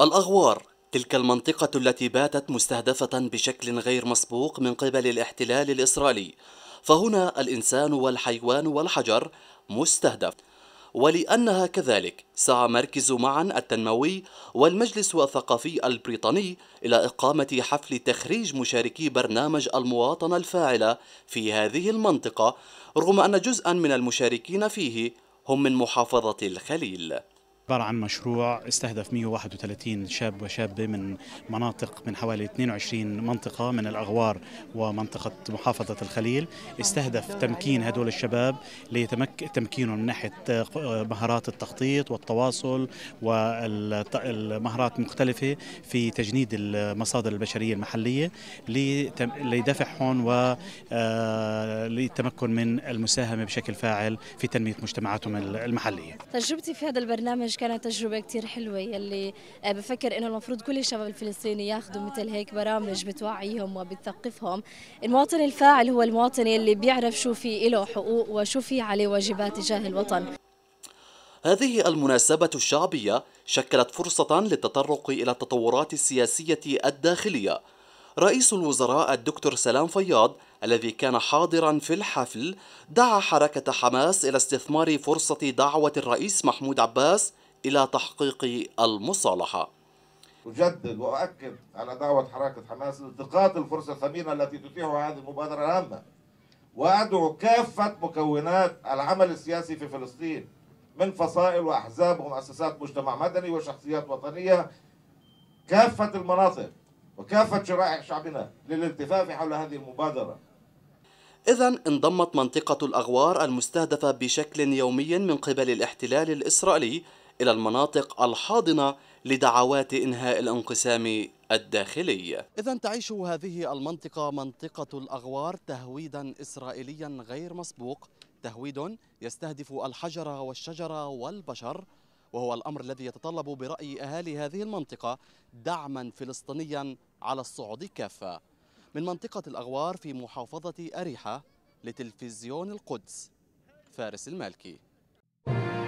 الأغوار تلك المنطقة التي باتت مستهدفة بشكل غير مسبوق من قبل الاحتلال الإسرائيلي فهنا الإنسان والحيوان والحجر مستهدف ولأنها كذلك سعى مركز معا التنموي والمجلس الثقافي البريطاني إلى إقامة حفل تخريج مشاركي برنامج المواطنة الفاعلة في هذه المنطقة رغم أن جزءا من المشاركين فيه هم من محافظة الخليل عبارة عن مشروع استهدف 131 شاب وشابة من مناطق من حوالي 22 منطقة من الأغوار ومنطقة محافظة الخليل استهدف تمكين هدول الشباب لتمكينهم من ناحية آه، مهارات التخطيط والتواصل والمهارات مختلفة في تجنيد المصادر البشرية المحلية لدفعهم و آه، للتمكن من المساهمة بشكل فاعل في تنمية مجتمعاتهم المحلية تجربتي في هذا البرنامج كانت تجربة كتير حلوة يلي آه، بفكر أنه المفروض كل الشباب الفلسطيني ياخذوا مثل هيك برامج بتوعيهم وبتثقفهم المواطن الفاعل هو المواطن يلي بيعرف شو في له حقوق وشو في عليه واجبات تجاه الوطن هذه المناسبة الشعبية شكلت فرصة للتطرق إلى التطورات السياسية الداخلية رئيس الوزراء الدكتور سلام فياض الذي كان حاضرا في الحفل دعا حركة حماس إلى استثمار فرصة دعوة الرئيس محمود عباس إلى تحقيق المصالحة أجدد وأؤكد على دعوة حركة حماس لالتقاط الفرصة الثمينة التي تتيحها هذه المبادرة الهامة وأدعو كافة مكونات العمل السياسي في فلسطين من فصائل وأحزاب ومؤسسات مجتمع مدني وشخصيات وطنية كافة المناطق وكافة شرائح شعبنا للالتفاف حول هذه المبادرة إذا انضمت منطقة الأغوار المستهدفة بشكل يومي من قبل الاحتلال الإسرائيلي إلى المناطق الحاضنة لدعوات إنهاء الانقسام الداخلي إذا تعيش هذه المنطقة منطقة الأغوار تهويدا إسرائيليا غير مسبوق تهويد يستهدف الحجر والشجر والبشر وهو الأمر الذي يتطلب برأي أهالي هذه المنطقة دعما فلسطينيا على الصعود كافة من منطقة الأغوار في محافظة أريحة لتلفزيون القدس فارس المالكي